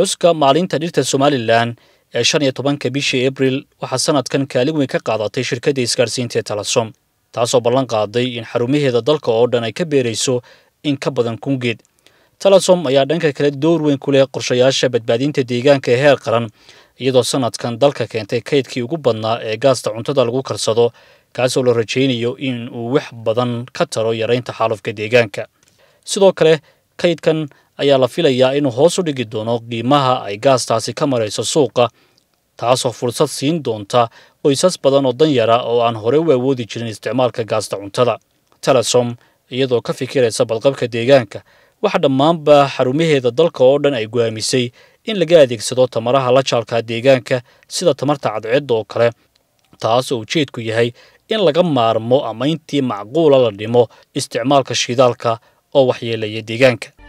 xuska maalinta dhirta somalilan ee shan iyo tobanka bishii abril waxaa sanadkan kaalin weyn ka qaadatay shirkadda isgaarsiintae talasom taasoo ballan qaaday in xarumaheeda dalka oo dhan ay ka beerayso in ka badan kungeed talasom ayaa dhanka kale door weyn ku leh qorshayaasha badbaadinta deegaanka ee heer qaran iyadoo sanadkan dalka keentay kaydkii ugu badnaa ee gaasta cuntada lagu karsado kaasoo la rajaynayo in uu wax badan ka taro yaraynta xaalufka deegaanka sidoo kale kaydkan ayaa la filayaa inuu hoos u dhigi doono qiimaha ay gaastaasi ka marayso suuqa taasoo fursad siin doonta qoysas badan oo danyara oo aan hore u awoodi jirin isticmaalka gaasta cuntada telesom iyadoo ka fikiraysa badqabka deegaanka waxa dhammaanba xarumaheeda dalka oo dhan ay go'aamisay in laga adeegsado tamaraha la jaalkaa deegaanka sida tamarta cadceedda oo kale taas oo ujeedku yahay in laga maarmo amayntii macquula la dhimo isticmaalka shidaalka oo waxyeelaya deegaanka